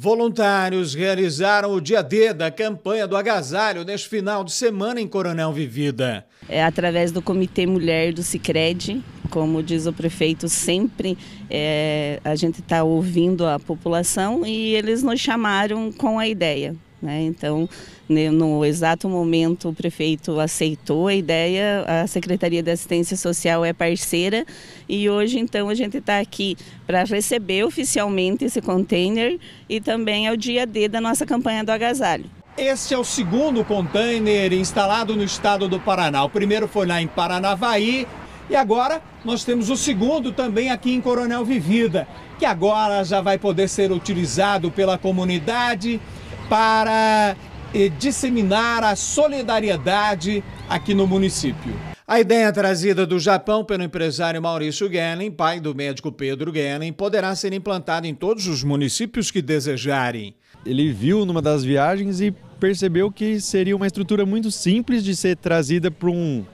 Voluntários realizaram o dia D da campanha do agasalho neste final de semana em Coronel Vivida. É através do Comitê Mulher do Cicred, como diz o prefeito, sempre é, a gente está ouvindo a população e eles nos chamaram com a ideia. Né? Então, né, no exato momento, o prefeito aceitou a ideia, a Secretaria da Assistência Social é parceira e hoje, então, a gente está aqui para receber oficialmente esse container e também é o dia D da nossa campanha do agasalho. Este é o segundo container instalado no estado do Paraná. O primeiro foi lá em Paranavaí e agora nós temos o segundo também aqui em Coronel Vivida, que agora já vai poder ser utilizado pela comunidade para eh, disseminar a solidariedade aqui no município. A ideia trazida do Japão pelo empresário Maurício Gellen, pai do médico Pedro Gellen, poderá ser implantada em todos os municípios que desejarem. Ele viu numa das viagens e percebeu que seria uma estrutura muito simples de ser trazida para um,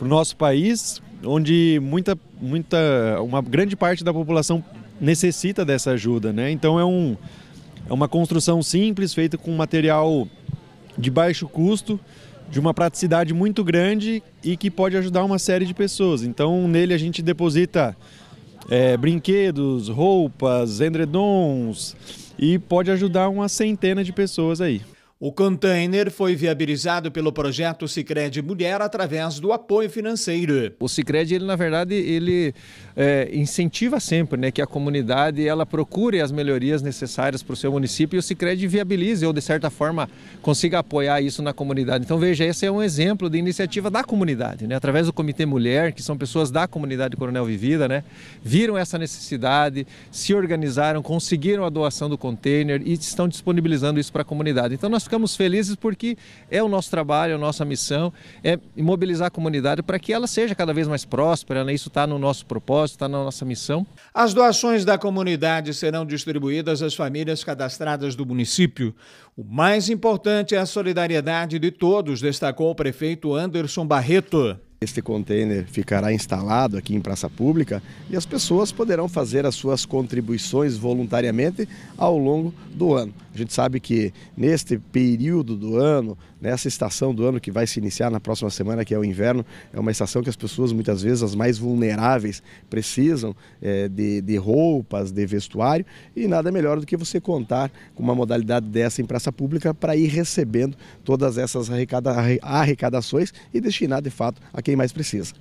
o nosso país, onde muita, muita, uma grande parte da população necessita dessa ajuda. Né? Então é um, é uma construção simples, feita com material de baixo custo, de uma praticidade muito grande e que pode ajudar uma série de pessoas. Então, nele a gente deposita é, brinquedos, roupas, endredons e pode ajudar uma centena de pessoas aí. O container foi viabilizado pelo projeto Sicredi Mulher através do apoio financeiro. O Sicredi, ele na verdade, ele é, incentiva sempre, né, que a comunidade ela procure as melhorias necessárias para o seu município e o Sicredi viabilize ou de certa forma consiga apoiar isso na comunidade. Então veja, esse é um exemplo de iniciativa da comunidade, né, através do Comitê Mulher, que são pessoas da comunidade Coronel Vivida, né, viram essa necessidade, se organizaram, conseguiram a doação do container e estão disponibilizando isso para a comunidade. Então nós ficamos felizes porque é o nosso trabalho, é a nossa missão, é mobilizar a comunidade para que ela seja cada vez mais próspera, né? isso está no nosso propósito, está na nossa missão. As doações da comunidade serão distribuídas às famílias cadastradas do município. O mais importante é a solidariedade de todos, destacou o prefeito Anderson Barreto. Este container ficará instalado aqui em praça pública e as pessoas poderão fazer as suas contribuições voluntariamente ao longo do ano. A gente sabe que neste período do ano, nessa estação do ano que vai se iniciar na próxima semana, que é o inverno, é uma estação que as pessoas muitas vezes, as mais vulneráveis, precisam é, de, de roupas, de vestuário e nada melhor do que você contar com uma modalidade dessa em praça pública para ir recebendo todas essas arrecada, arrecadações e destinar de fato a quem quem mais precisa.